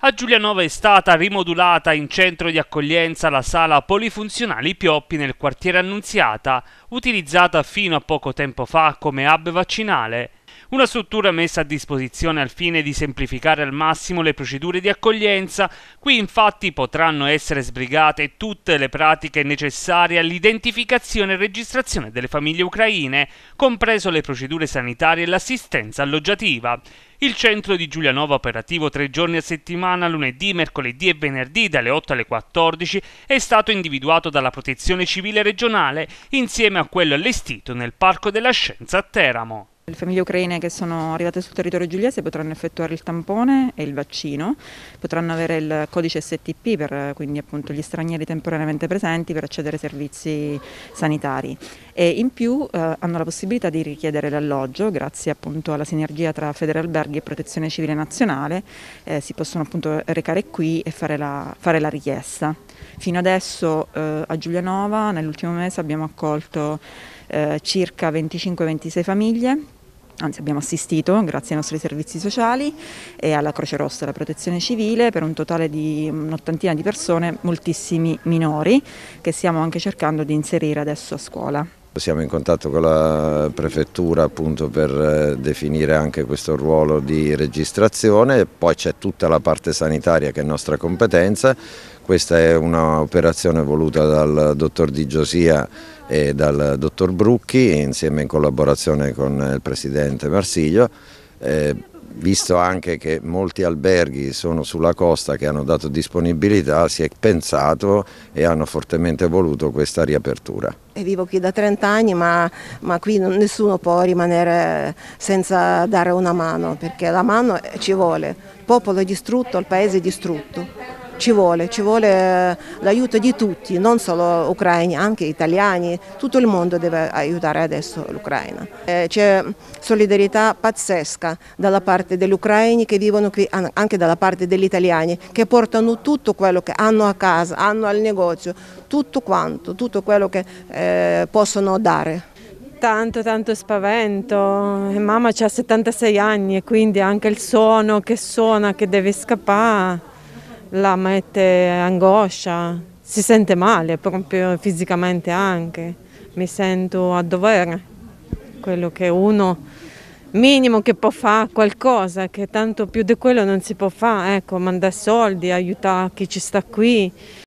A Giulianova è stata rimodulata in centro di accoglienza la sala polifunzionale Pioppi nel quartiere Annunziata, utilizzata fino a poco tempo fa come hub vaccinale. Una struttura messa a disposizione al fine di semplificare al massimo le procedure di accoglienza, qui infatti potranno essere sbrigate tutte le pratiche necessarie all'identificazione e registrazione delle famiglie ucraine, compreso le procedure sanitarie e l'assistenza alloggiativa. Il centro di Giulianova operativo tre giorni a settimana, lunedì, mercoledì e venerdì dalle 8 alle 14, è stato individuato dalla Protezione Civile regionale insieme a quello allestito nel Parco della Scienza a Teramo. Le famiglie ucraine che sono arrivate sul territorio giuliese potranno effettuare il tampone e il vaccino, potranno avere il codice STP per quindi appunto gli stranieri temporaneamente presenti per accedere ai servizi sanitari e in più eh, hanno la possibilità di richiedere l'alloggio grazie appunto alla sinergia tra Alberghi e Protezione Civile Nazionale, eh, si possono appunto recare qui e fare la, fare la richiesta. Fino adesso eh, a Giulianova nell'ultimo mese abbiamo accolto eh, circa 25-26 famiglie anzi abbiamo assistito grazie ai nostri servizi sociali e alla Croce Rossa e alla Protezione Civile per un totale di un'ottantina di persone, moltissimi minori che stiamo anche cercando di inserire adesso a scuola. Siamo in contatto con la prefettura appunto per eh, definire anche questo ruolo di registrazione, poi c'è tutta la parte sanitaria che è nostra competenza, questa è un'operazione voluta dal dottor Di Giosia e dal dottor Brucchi insieme in collaborazione con il presidente Marsiglio. Eh, visto anche che molti alberghi sono sulla costa che hanno dato disponibilità, si è pensato e hanno fortemente voluto questa riapertura. E vivo qui da 30 anni, ma, ma qui nessuno può rimanere senza dare una mano, perché la mano ci vuole. Il popolo è distrutto, il paese è distrutto ci vuole, ci vuole eh, l'aiuto di tutti, non solo ucraini, anche italiani, tutto il mondo deve aiutare adesso l'Ucraina. Eh, c'è solidarietà pazzesca dalla parte degli ucraini che vivono qui, anche dalla parte degli italiani, che portano tutto quello che hanno a casa, hanno al negozio, tutto quanto, tutto quello che eh, possono dare. Tanto, tanto spavento. Mamma ha 76 anni e quindi anche il suono che suona, che deve scappare la mette angoscia, si sente male proprio fisicamente anche, mi sento a dovere, quello che uno minimo che può fare qualcosa, che tanto più di quello non si può fare, ecco, mandare soldi, aiutare chi ci sta qui,